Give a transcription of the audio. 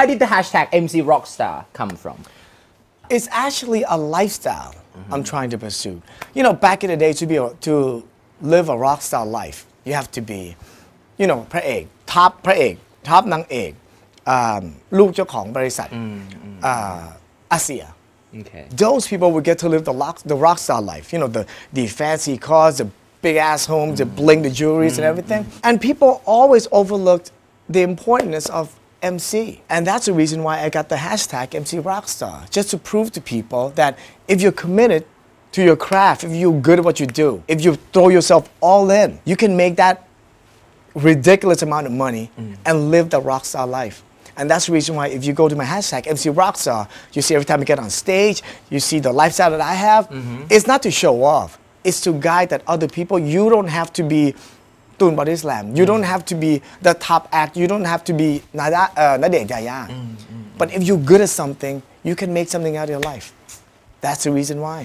where did the hashtag MC Rockstar come from? It's actually a lifestyle mm -hmm. I'm trying to pursue. You know, back in the day, to be a, to live a rockstar life, you have to be, you know, egg, top พระเอก top um, mm, mm. uh, Asia. Okay. Those people would get to live the rock, the rock star life. You know, the, the fancy cars, the big ass homes, mm. the bling, the jewelries, mm. and everything. Mm. And people always overlooked the importance of MC. And that's the reason why I got the hashtag MC Rockstar, just to prove to people that if you're committed to your craft, if you're good at what you do, if you throw yourself all in, you can make that ridiculous amount of money mm. and live the rockstar life. And that's the reason why if you go to my hashtag, MC Rockstar, you see every time I get on stage, you see the lifestyle that I have. Mm -hmm. It's not to show off. It's to guide that other people, you don't have to be ตูนบอดี้สแลม you don't mm. have to be the top act you don't have to be นาดาเอ่อนาเดชยายา uh, mm, mm, but if you're good at something you can make something out of your life that's the reason why